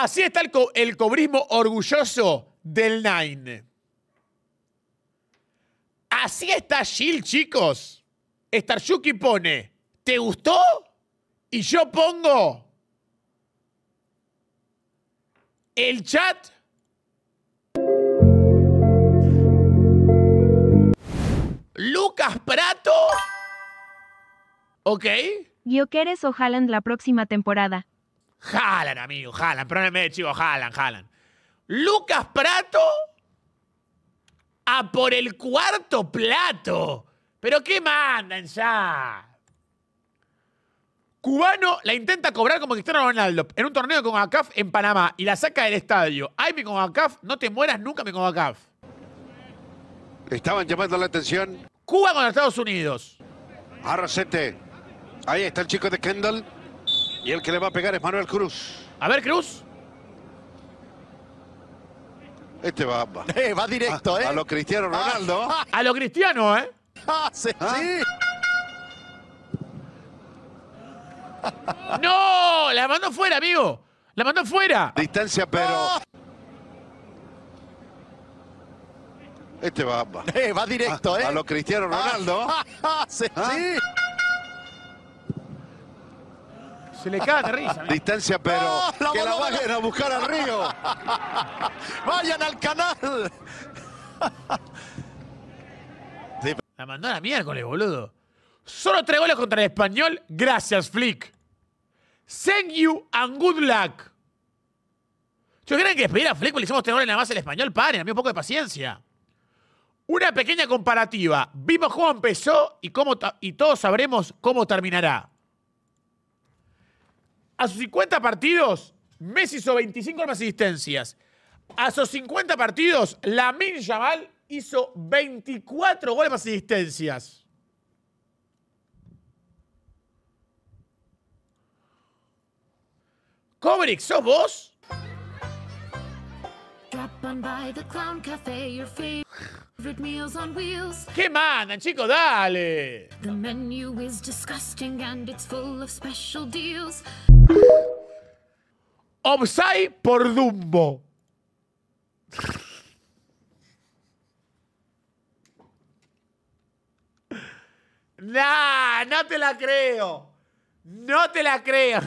Así está el, cobrismo orgulloso del Nine. Así está Jill, chicos. Starshuki pone, ¿te gustó? Y yo pongo, el chat. Lucas Prato. Ok. Gioqueres o en la próxima temporada. Jalan, amigo, jalan. Perdónenme chico, jalan, jalan. Lucas Prato a por el cuarto plato. ¿Pero qué mandan ya? Cubano la intenta cobrar como Cristiano Ronaldo en un torneo con ACAF en Panamá y la saca del estadio. Ay, mi ACAF, no te mueras nunca, mi con Le estaban llamando la atención. Cuba con Estados Unidos. Arrocete. Ahí está el chico de Kendall. Y el que le va a pegar es Manuel Cruz. A ver, Cruz. Este va va, eh, va directo, a, ¿eh? A lo Cristiano Ronaldo. Ah. a lo Cristiano, ¿eh? Ah, ah, sí. ¡No! La mandó fuera, amigo. La mandó fuera. Distancia, pero. Ah. Este va, va. Eh, va directo, ¿eh? A lo Cristiano Ronaldo. Ah, sí le cae Distancia, pero ¡Ah, que la vayan a buscar al río. ¡Vayan al canal! La mandó a la miércoles, boludo. Solo tres goles contra el español. Gracias, Flick. Thank you and good luck. Yo creen que despedir a Flick porque le hicimos tres goles la base del español. Paren, a mí un poco de paciencia. Una pequeña comparativa. Vimos cómo empezó y, cómo y todos sabremos cómo terminará. A sus 50 partidos, Messi hizo 25 asistencias. A sus 50 partidos, Lamin Yamal hizo 24 goles más asistencias. Kobrick, ¿sos vos? Meals on wheels. ¿Qué Dale. The menu is disgusting and it's full of special deals. Obsai por Dumbo. nah, no te la creo. No te la creo.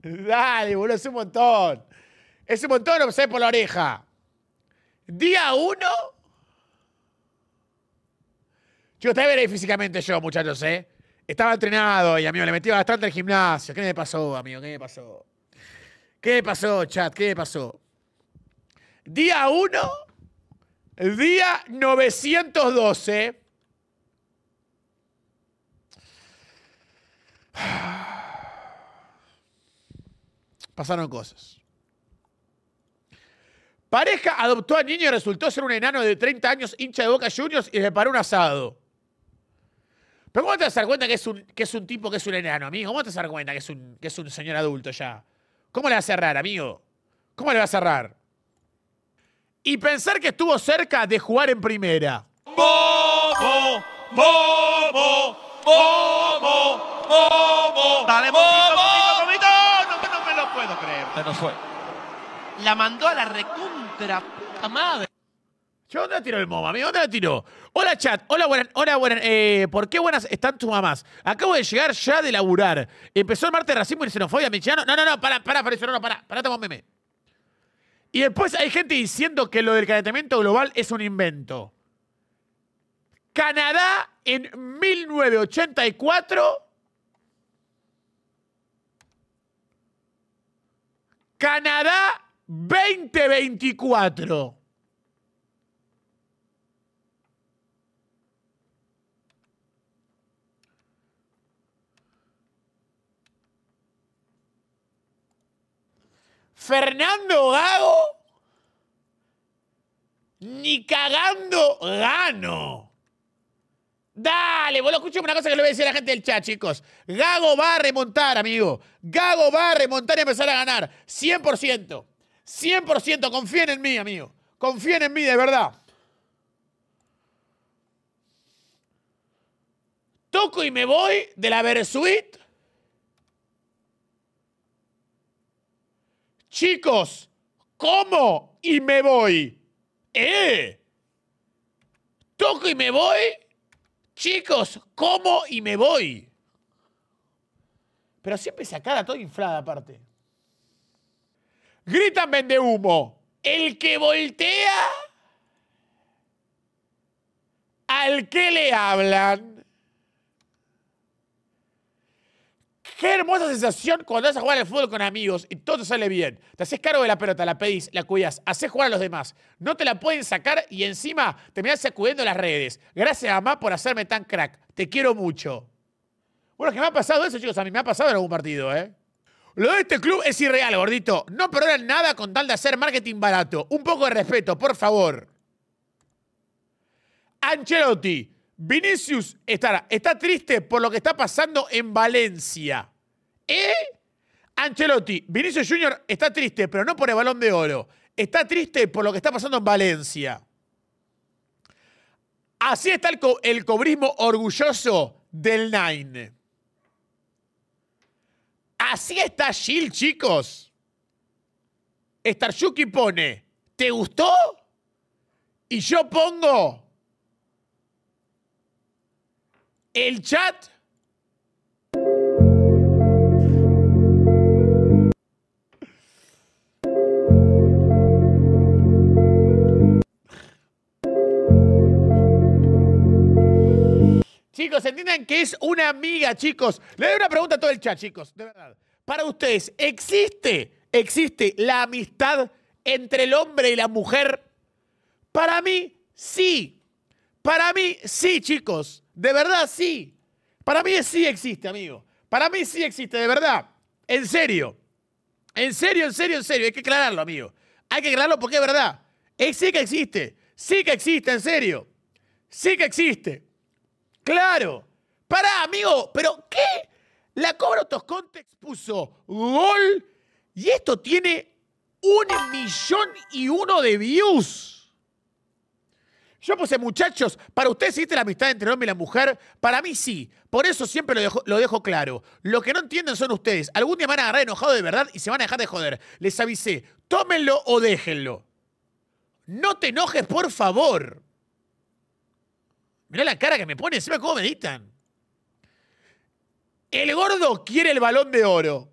Dale, boludo, es un montón. Es un montón, no sé por la oreja. Día 1. Chicos, te veréis físicamente yo, muchachos, ¿eh? Estaba entrenado y, amigo, le metí bastante al gimnasio. ¿Qué me pasó, amigo? ¿Qué me pasó? ¿Qué me pasó, chat? ¿Qué me pasó? Día 1, día 912 pasaron cosas. Pareja adoptó al niño y resultó ser un enano de 30 años, hincha de Boca Juniors, y le paró un asado. Pero ¿cómo te vas a dar cuenta que es un, que es un tipo que es un enano, amigo? ¿Cómo te vas a dar cuenta que es un, que es un señor adulto ya? ¿Cómo le va a cerrar, amigo? ¿Cómo le va a cerrar? Y pensar que estuvo cerca de jugar en primera. ¡Bobo! ¡Bobo! ¡Bobo! ¡Bobo! ¡Dale, ¡Momo! ¡Momo! ¡Momo! ¡Momo! dale fue. La mandó a la recontra puta madre. Yo, ¿dónde la tiró el momo, Amigo? ¿Dónde la tiró? Hola, chat. Hola, buenas. Hola, buenas. Eh, ¿Por qué buenas están tus mamás? Acabo de llegar ya de laburar. Empezó el martes de racismo y xenofobia, Michiano No, no, no, para, para, para, no, para, para, toma meme. Y después hay gente diciendo que lo del calentamiento global es un invento. Canadá en 1984 Canadá 2024. Fernando Gago, ni cagando gano. Dale, vos lo escuché una cosa que le voy a decir a la gente del chat, chicos. Gago va a remontar, amigo. Gago va a remontar y empezar a ganar. 100%. 100%. Confíen en mí, amigo. Confíen en mí, de verdad. Toco y me voy de la suite, Chicos, ¿cómo y me voy? ¿Eh? Toco y me voy Chicos, como y me voy. Pero siempre acaba toda inflada aparte. Gritan vende humo. El que voltea, al que le hablan. Qué hermosa sensación cuando vas a jugar al fútbol con amigos y todo sale bien. Te haces cargo de la pelota, la pedís, la cuidas, haces jugar a los demás. No te la pueden sacar y encima te terminás sacudiendo las redes. Gracias, a mamá, por hacerme tan crack. Te quiero mucho. Bueno, que me ha pasado eso, chicos. A mí me ha pasado en algún partido, ¿eh? Lo de este club es irreal, gordito. No perdonan nada con tal de hacer marketing barato. Un poco de respeto, por favor. Ancelotti, Vinicius estará, está triste por lo que está pasando en Valencia. ¿Eh? Ancelotti, Vinicius Jr. está triste, pero no por el balón de oro. Está triste por lo que está pasando en Valencia. Así está el, cobrismo orgulloso del Nine. Así está Gil, chicos. Starshuki pone, ¿te gustó? Y yo pongo, El chat. Chicos, entiendan que es una amiga, chicos. Le doy una pregunta a todo el chat, chicos, de verdad. Para ustedes, ¿existe, existe la amistad entre el hombre y la mujer? Para mí, sí. Para mí, sí, chicos. De verdad, sí. Para mí sí existe, amigo. Para mí sí existe, de verdad. En serio. En serio, en serio, en serio. Hay que aclararlo, amigo. Hay que aclararlo porque es verdad. Sí que existe. Sí que existe, en serio. Sí que existe. Claro. Pará, amigo. ¿Pero qué? La Cobra Context puso gol y esto tiene un millón y uno de views. Yo puse, muchachos, para ustedes existe la amistad entre el hombre y la mujer. Para mí sí. Por eso siempre lo dejo, claro. Lo que no entienden son ustedes. Algún día van a agarrar enojado de verdad y se van a dejar de joder. Les avisé, tómenlo o déjenlo. No te enojes, por favor. Mirá la cara que me pone, encima cómo meditan. El gordo quiere el balón de oro.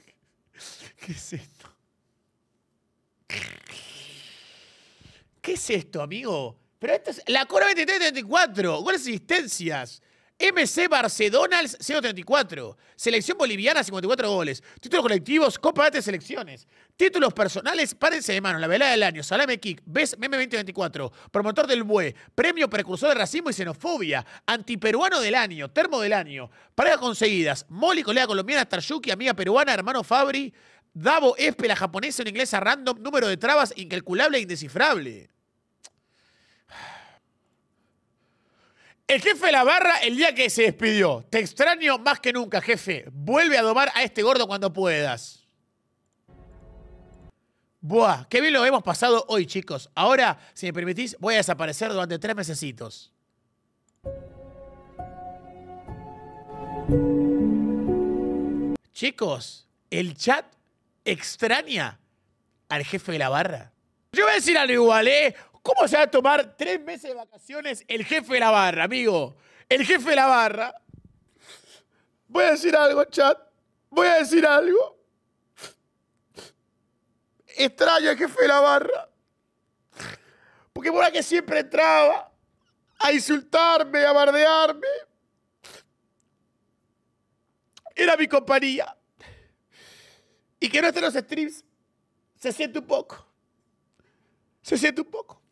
¿Qué es esto? ¿Qué es esto, amigo? Pero esto es la Cora 23-34, goles asistencias. MC Barcedonals 034. Selección boliviana 54 goles. Títulos colectivos, Copa de Selecciones. Títulos personales, párense de mano. La velada del año, Salame Kick, Best Meme 2024. Promotor del Bue, Premio Precursor de Racismo y Xenofobia. Antiperuano del año, Termo del año. Parejas conseguidas, Molly, colega colombiana, Tarshuki amiga peruana, hermano Fabri. Davo Espe, la japonesa, una inglesa random, número de trabas incalculable e indescifrable. El jefe de la barra, el día que se despidió, te extraño más que nunca, jefe. Vuelve a domar a este gordo cuando puedas. Buah, qué bien lo hemos pasado hoy, chicos. Ahora, si me permitís, voy a desaparecer durante tres mesecitos. Chicos, el chat extraña al jefe de la barra. Yo voy a decir algo igual, ¿eh? ¿Cómo se va a tomar tres meses de vacaciones el jefe de la barra, amigo? El jefe de la barra. Voy a decir algo, chat. Voy a decir algo. Extraño al jefe de la barra. Porque por que siempre entraba a insultarme, a bardearme. Era mi compañía. Y que no esté en los streams se siente un poco. Se siente un poco.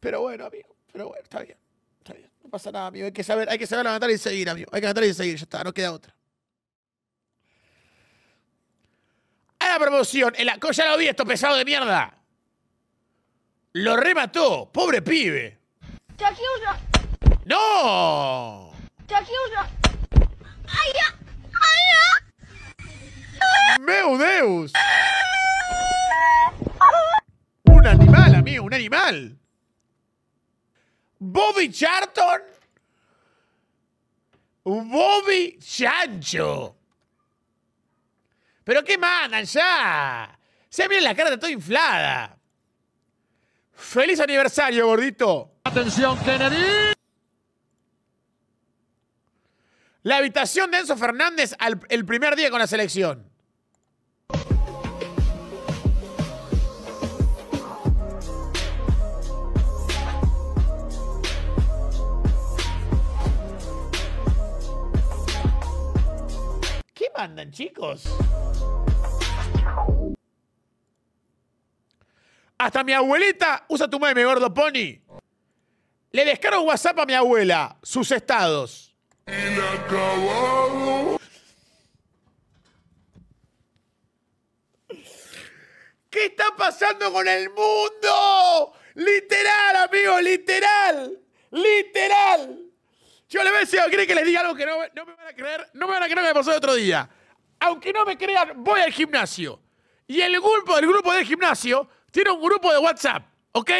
Pero bueno, amigo, pero bueno, está bien. Está bien. No pasa nada, amigo. Hay que saber, hay que saber levantar y seguir, amigo. Hay que levantar y seguir, ya está, no queda otra. A la promoción, el, ya lo vi, esto pesado de mierda. Lo remató, pobre pibe. Te ¡No! Te ¡Ay, ¡Ay, ¡Meu Deus! Ah. Un animal, amigo, un animal. Bobby Charton Bobby Chancho. Pero qué mandan ya. Se miren la cara, de todo inflada. Feliz aniversario, gordito. Atención, Kennedy. La habitación de Enzo Fernández al, el primer día con la selección. andan, chicos? Hasta mi abuelita usa tu meme, gordo pony. Le descargo WhatsApp a mi abuela, sus estados. ¿Qué está pasando con el mundo? Literal, amigo, literal. Literal. Yo les voy a decir, ¿creen que les diga algo que no, me van a creer? No me van a creer, que me pasó el otro día. Aunque no me crean, voy al gimnasio. Y el grupo del grupo del gimnasio tiene un grupo de WhatsApp, ¿ok?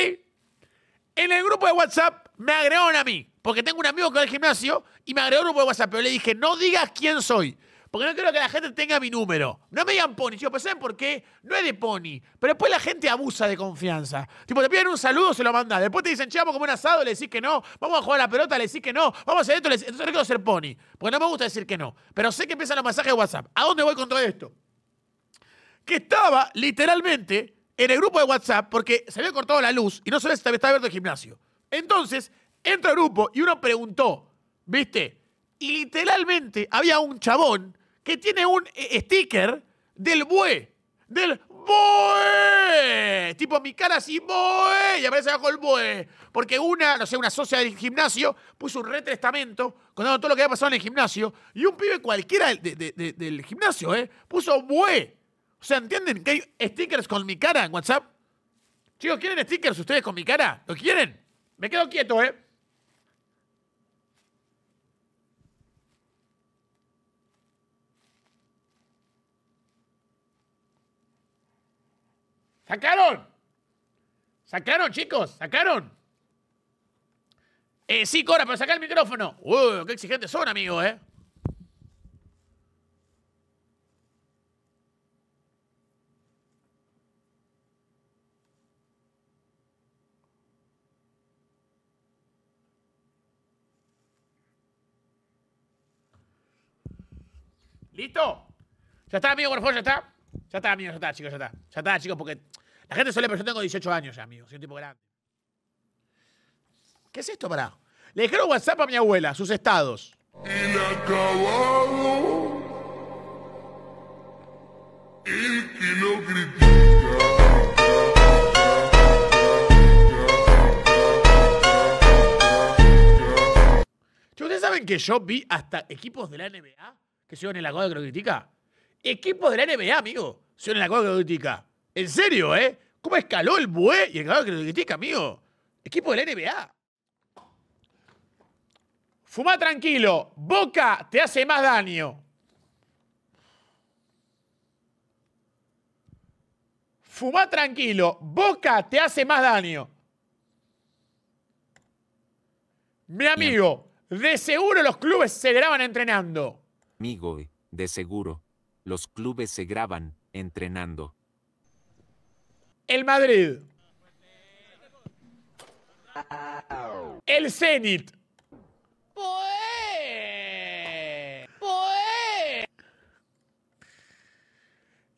En el grupo de WhatsApp me agregaron a mí, porque tengo un amigo que va al gimnasio y me agregó un grupo de WhatsApp, pero le dije, no digas quién soy. Porque no quiero que la gente tenga mi número. No me digan Pony, chicos, pero ¿saben por qué? No es de Pony. Pero después la gente abusa de confianza. Tipo, te piden un saludo, se lo mandan. Después te dicen, che, vamos a comer asado, le decís que no. Vamos a jugar a la pelota, le decís que no. Vamos a hacer esto, Entonces no quiero ser Pony. Porque no me gusta decir que no. Pero sé que empiezan los mensajes de WhatsApp. ¿A dónde voy con todo esto? Que estaba, literalmente, en el grupo de WhatsApp porque se había cortado la luz y no solo si estaba abierto el gimnasio. Entonces, entra el grupo y uno preguntó, ¿viste? Y literalmente había un chabón que tiene un eh, sticker del bue. Del bue. Tipo mi cara así, bue. Y aparece abajo el bue. Porque una, no sé, una socia del gimnasio puso un retestamento contando todo lo que había pasado en el gimnasio. Y un pibe cualquiera del gimnasio, ¿eh? Puso bue. O sea, ¿entienden que hay stickers con mi cara en WhatsApp? Chicos, ¿quieren stickers ustedes con mi cara? ¿Lo quieren? Me quedo quieto, ¿eh? Sacaron. Sacaron, chicos, sacaron. Eh, sí, Cora, pero saca el micrófono. Uy, qué exigentes son, amigos, ¿eh? ¿Listo? ¿Ya está, amigo? Por favor, ya está. Ya está, amigo, ya está, chicos, ya está. Ya está, chicos, porque la gente suele, pero yo tengo 18 años ya, amigo. Soy un tipo grande. ¿Qué es esto, pará? Le dijeron WhatsApp a mi abuela, sus estados. El que no critica. ¿Ustedes saben que yo vi hasta equipos de la NBA que se iban en la que de critica? Equipos de la NBA, amigo, se iban en la que de critica. En serio, ¿eh? ¿Cómo escaló el buey? Y el que lo critica, amigo. Equipo de la NBA. Fuma tranquilo. Boca te hace más daño. Fuma tranquilo. Boca te hace más daño. Mi amigo, de seguro los clubes se graban entrenando. Amigo, de seguro. Los clubes se graban entrenando. El Madrid. El Zenit. poe, poe,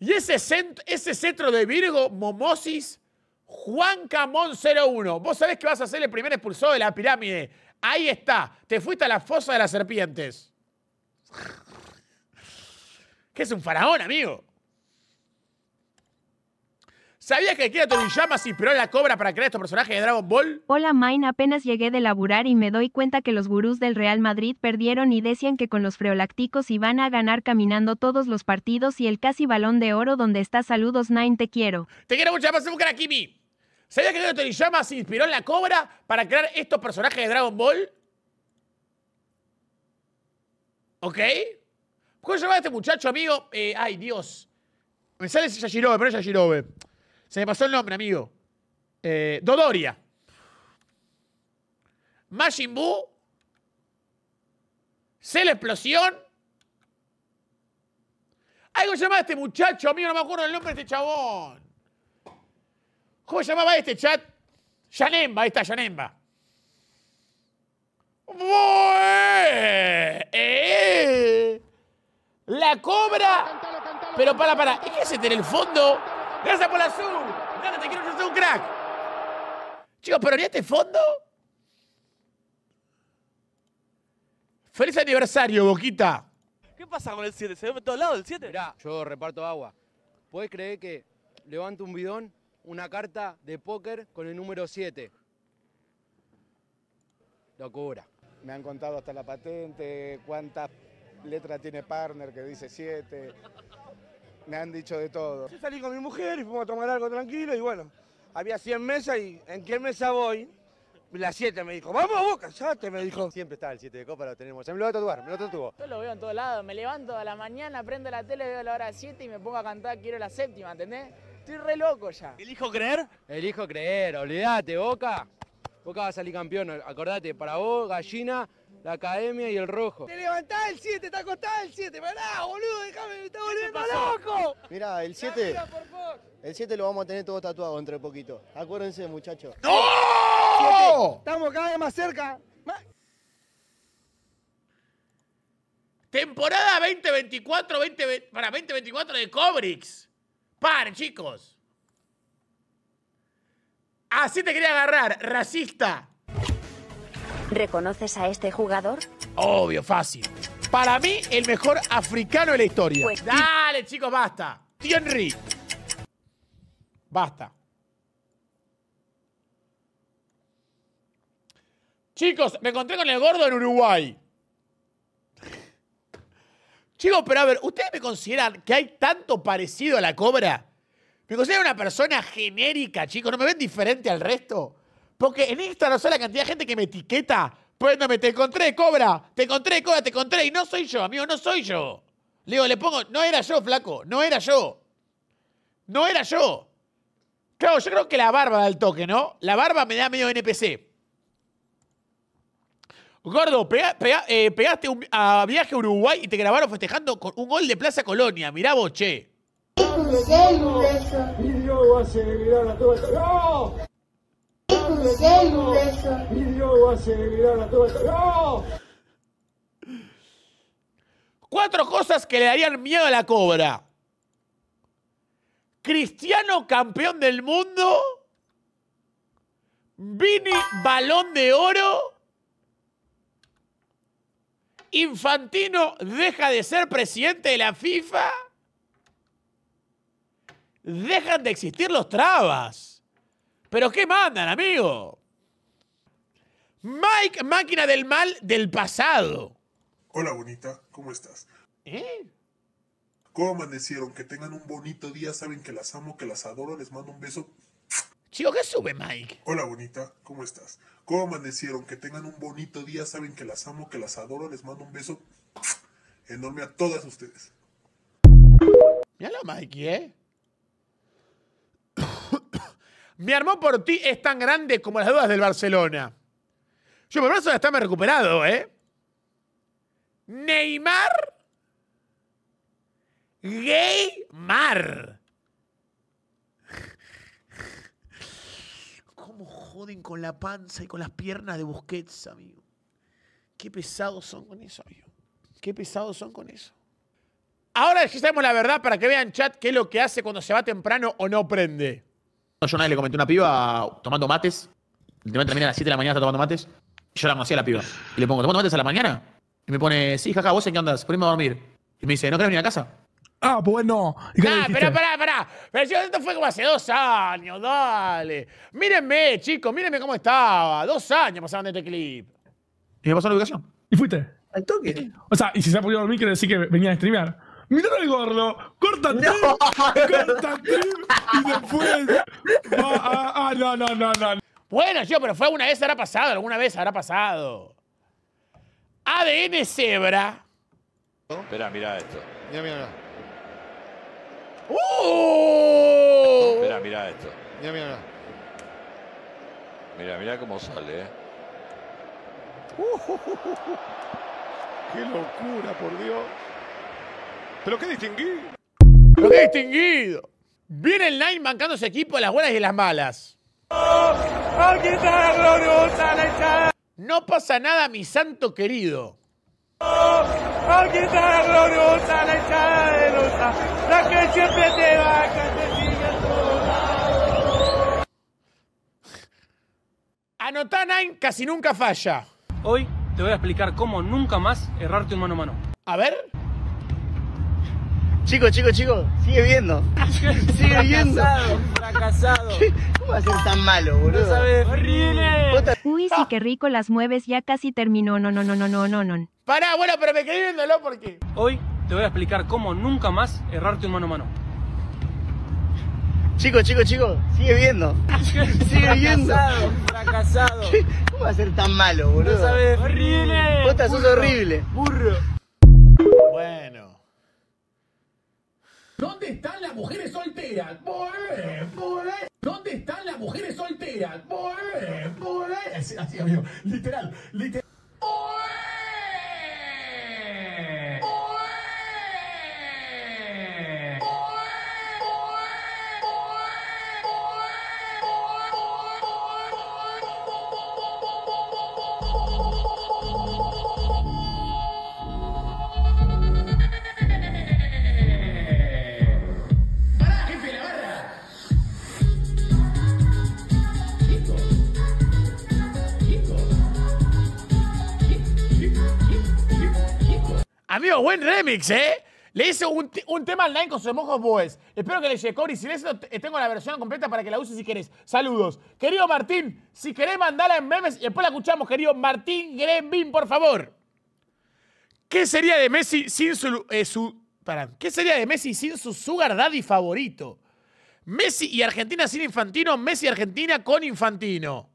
Y ese, cetro ese de Virgo, Momosis, Juan Camón 01. Vos sabés que vas a ser el primer expulsado de la pirámide. Ahí está. Te fuiste a la fosa de las serpientes. que es un faraón, amigo. ¿Sabías que Kira Toriyama se inspiró en la cobra para crear estos personajes de Dragon Ball? Hola Main, apenas llegué de laburar y me doy cuenta que los gurús del Real Madrid perdieron y decían que con los freolácticos iban a ganar caminando todos los partidos y el casi balón de oro donde está saludos Nine, te quiero. Te quiero mucho, más a buscar a Kimi. ¿Sabías que Akira Toriyama se inspiró en la cobra para crear estos personajes de Dragon Ball? ¿Ok? ¿Cómo se llama este muchacho, amigo? Eh, ay, Dios. Me sale Yashirobe, pero es Yashirobe. Se me pasó el nombre, amigo. Eh, Dodoria. Majin Buu. la Explosión. Algo llamaba a este muchacho, amigo, no me acuerdo el nombre de este chabón. ¿Cómo llamaba este chat? Yanemba, ahí está Yanemba. Eh. La cobra. Pero para, para. ¿Es que se tiene el fondo? Gracias por la Zoom! ¡Dale, te quiero, hacer un crack. Chicos, pero en este fondo. ¡Feliz aniversario, Boquita! ¿Qué pasa con el 7? ¿Se ve por todos lados el 7? Mirá, yo reparto agua. ¿Puedes creer que levanto un bidón, una carta de póker con el número 7? Locura. Me han contado hasta la patente, cuántas letras tiene partner que dice 7 me han dicho de todo. Yo salí con mi mujer y fuimos a tomar algo tranquilo y bueno, había 100 mesas y ¿en qué mesa voy? La 7 me dijo, vamos ya te me dijo. Siempre está el 7 de copa, lo tenemos. Me lo va a tatuar, me lo tatuó. Yo lo veo en todos lados, me levanto a la mañana, prendo la tele, veo la hora 7 y me pongo a cantar, quiero la séptima, ¿entendés? Estoy re loco ya. ¿Elijo creer? Elijo creer, olvídate, Boca. Boca va a salir campeón, acordate, para vos, gallina, la academia y el rojo. Te levantás el 7, te acostás el 7. Pará, boludo, déjame, me está volviendo loco. Mirá, el 7. El 7 lo vamos a tener todo tatuado entre poquito. Acuérdense, muchachos. ¡No! estamos cada vez más cerca. Temporada 2024, 20, para 2024 de Cobrix. Par, chicos. Así ah, te quería agarrar, racista. ¿Reconoces a este jugador? Obvio, fácil. Para mí, el mejor africano de la historia. Pues Dale, chicos, basta. Henry. Basta. Chicos, me encontré con el gordo en Uruguay. Chicos, pero a ver, ¿ustedes me consideran que hay tanto parecido a la cobra? ¿Me consideran una persona genérica, chicos? ¿No me ven diferente al resto? Porque en no sé la cantidad de gente que me etiqueta. Pues me te encontré, cobra. Te encontré, cobra, te encontré. Y no soy yo, amigo, no soy yo. Le digo, le pongo, no era yo, flaco, no era yo. No era yo. Claro, yo creo que la barba da el toque, ¿no? La barba me da medio NPC. Gordo, eh, pegaste un, a viaje a Uruguay y te grabaron festejando con un gol de Plaza Colonia. Mirá vos, che. Cuatro cosas que le darían miedo a la cobra. Cristiano campeón del mundo. Vini balón de oro. Infantino deja de ser presidente de la FIFA. Dejan de existir los trabas. ¿Pero qué mandan, amigo? Mike, máquina del mal del pasado. Hola, bonita, ¿cómo estás? ¿Eh? ¿Cómo amanecieron? Que tengan un bonito día, saben que las amo, que las adoro, les mando un beso. Chico, ¿qué sube, Mike? Hola, bonita, ¿cómo estás? ¿Cómo amanecieron? Que tengan un bonito día, saben que las amo, que las adoro, les mando un beso enorme a todas ustedes. Míralo, Mike, ¿eh? Mi amor por ti es tan grande como las dudas del Barcelona. Yo, por eso está recuperado, ¿eh? Neymar. Gaymar. ¿Cómo joden con la panza y con las piernas de Busquets, amigo? Qué pesados son con eso, amigo. Qué pesados son con eso. Ahora ya sabemos la verdad para que vean, chat, qué es lo que hace cuando se va temprano o no prende. Yo una le comenté a una piba tomando mates. El termina a las 7 de la mañana, está tomando mates. Y yo la conocía. a la piba. Y le pongo, ¿tomando mates a la mañana? Y me pone, sí, jaja, ¿vos en qué andas? Poneme a dormir. Y me dice, ¿no querés venir a casa? Ah, pues bueno. ¡Ah, pero pará, pará. Pero esto fue como hace dos años, dale. Mírenme, chicos, mírenme cómo estaba. Dos años pasaron de este clip. Y me pasó la ubicación. ¿Y fuiste? Al toque. O sea, y si se ha podido dormir, quiere decir que venía a streamear mirá el gordo, corta trip, corta y después va a, ah, no, no, no, no. Bueno, yo, pero fue alguna vez, habrá pasado, alguna vez habrá pasado. ADN Zebra. Espera, mirá esto. mira, mira. ¡Uh! Espera, mirá esto. mira, mira. mirá. Mirá, cómo sale, ¿eh? Uh, ¡Qué locura, por Dios! Pero qué distinguido. Pero qué distinguido. Viene el Nine mancando su equipo de las buenas y las malas. No pasa nada, mi santo querido. La que te Anotá Nine casi nunca falla. Hoy te voy a explicar cómo nunca más errarte un mano a mano. A ver. Chicos, chicos, chicos, sigue viendo. Sigue viendo. Fracasado, fracasado. ¿Cómo va a ser tan malo, boludo? No sabes. Horrible. Uy, sí ah. que rico las mueves, ya casi terminó. No, no, no, no, no, no, no. Pará, bueno, pero me quedé viéndolo porque. Hoy te voy a explicar cómo nunca más errarte un mano a mano. Chicos, chicos, chicos, sigue viendo. Sigue viendo. Fracasado. ¿Cómo va a ser tan malo, boludo? No sabes. Horrible. Vos es horrible. Burro. ¿Dónde están las mujeres solteras? ¿Dónde están las mujeres solteras? Así, así, amigo. Literal, literal. Amigo, buen remix, ¿eh? Le hice un, un tema online con su mojos boes. Espero que le llegue Cory. Si les eh, tengo la versión completa para que la uses si querés. Saludos. Querido Martín, si querés mandala en memes y después la escuchamos, querido Martín Grenbin, por favor. ¿Qué sería de Messi sin su, eh, su ¿Qué sería de Messi sin su sugar daddy favorito? Messi y Argentina sin Infantino, Messi y Argentina con Infantino.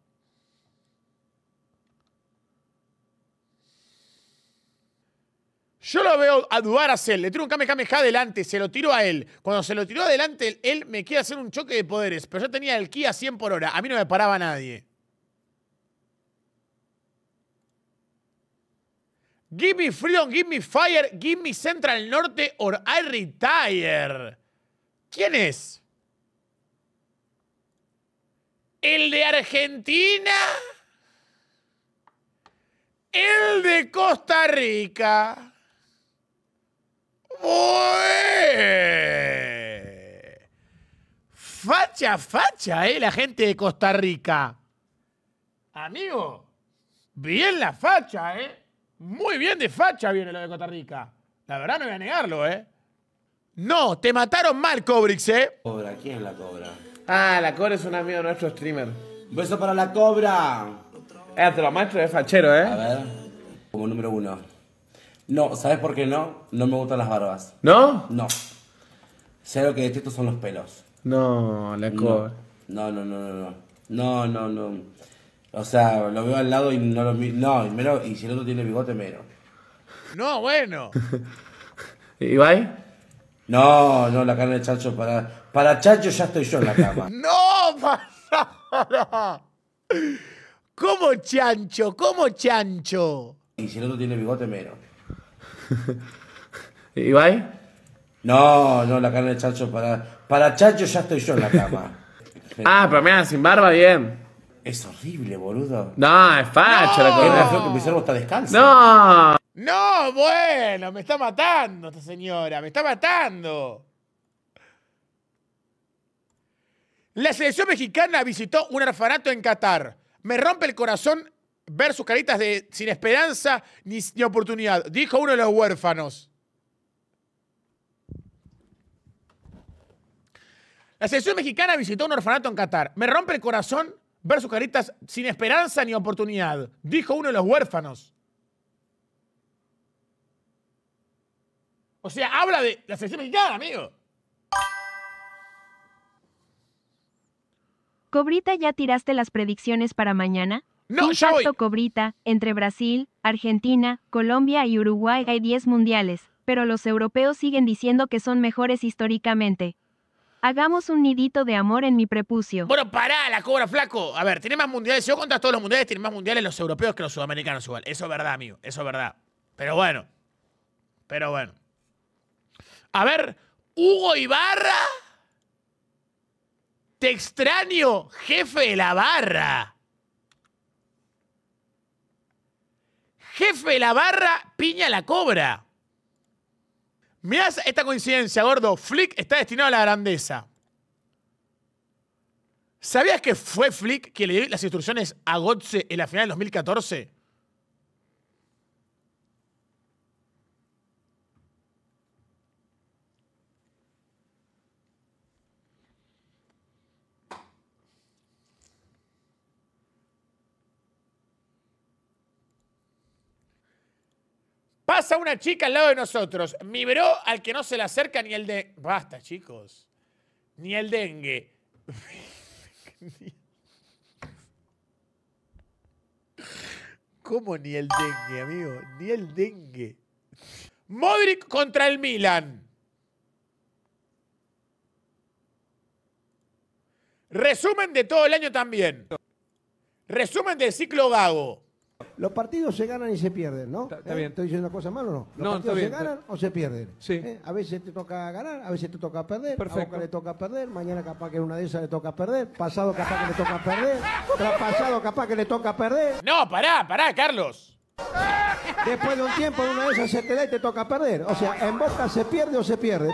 Yo lo veo a dudar a Le tiro un Kamehameha adelante, se lo tiro a él. Cuando se lo tiró adelante, él me quiere hacer un choque de poderes, pero yo tenía el ki a 100 por hora. A mí no me paraba nadie. Give me freedom, give me fire, give me Central Norte or I retire. ¿Quién es? ¿El de Argentina? ¿El de Costa Rica? Facha, facha, ¿eh? La gente de Costa Rica. Amigo, bien la facha, ¿eh? Muy bien de facha viene lo de Costa Rica. La verdad no voy a negarlo, ¿eh? No, te mataron mal, Cobrix, ¿eh? Cobra, ¿quién es la cobra? Ah, la cobra es un amigo de nuestro streamer. Beso para la cobra. te lo maestro es fachero, ¿eh? A ver. Como número uno. No, ¿sabes por qué no? No me gustan las barbas. ¿No? No. Sé lo que estos son los pelos. No, la cola. No, no, no, no, no. No, no, O sea, lo veo al lado y no lo miro. No, y, si el otro tiene bigote, mero. No, bueno. ¿Ibai? No, no, la carne de Chacho para. Para Chacho ya estoy yo en la cama. ¡No! Para... ¿Cómo chancho? ¿Cómo chancho? Y si el otro tiene bigote, mero. ¿Ibai? No, no, la carne de Chacho para. Para Chacho ya estoy yo en la cama. ah, pero mira, sin barba, bien. Es horrible, boludo. No, es facha la carne. No. No, bueno, me está matando esta señora, me está matando. La selección mexicana visitó un orfanato en Qatar. Me rompe el corazón ver sus caritas de sin esperanza ni, oportunidad. Dijo uno de los huérfanos. La selección mexicana visitó un orfanato en Qatar. Me rompe el corazón ver sus caritas sin esperanza ni oportunidad, dijo uno de los huérfanos. O sea, habla de la selección mexicana, amigo. Cobrita, ¿ya tiraste las predicciones para mañana? No, ya cobrita, entre Brasil, Argentina, Colombia y Uruguay hay 10 mundiales, pero los europeos siguen diciendo que son mejores históricamente. Hagamos un nidito de amor en mi prepucio. Bueno, pará, la cobra flaco. A ver, tiene más mundiales. Si yo contas todos los mundiales, tiene más mundiales los europeos que los sudamericanos igual. Eso es verdad, amigo. Eso es verdad. Pero bueno. Pero bueno. A ver, Hugo Ibarra. Te extraño, jefe de la barra. Jefe de la barra, piña la cobra. Mirá esta coincidencia, gordo. Flick está destinado a la grandeza. ¿Sabías que fue Flick quien le dio las instrucciones a Gotze en la final del 2014? Pasa una chica al lado de nosotros. Mi bro al que no se le acerca ni el de. Basta, chicos. Ni el dengue. ¿Cómo ni el dengue, amigo? Ni el dengue. Modric contra el Milan. Resumen de todo el año también. Resumen del ciclo vago. Los partidos se ganan y se pierden, ¿no? Está, ¿Eh? ¿Estoy diciendo cosa mal o no? Los partidos se ganan o se pierden. Sí. ¿Eh? A veces te toca ganar, a veces te toca perder. Perfecto. A Boca le toca perder, mañana capaz que en una de esas le toca perder, pasado capaz que le toca perder, traspasado capaz que le toca perder. No, pará, pará, Carlos. Después de un tiempo, en una de esas se te da y te toca perder. O sea, en Boca se pierde o se pierde.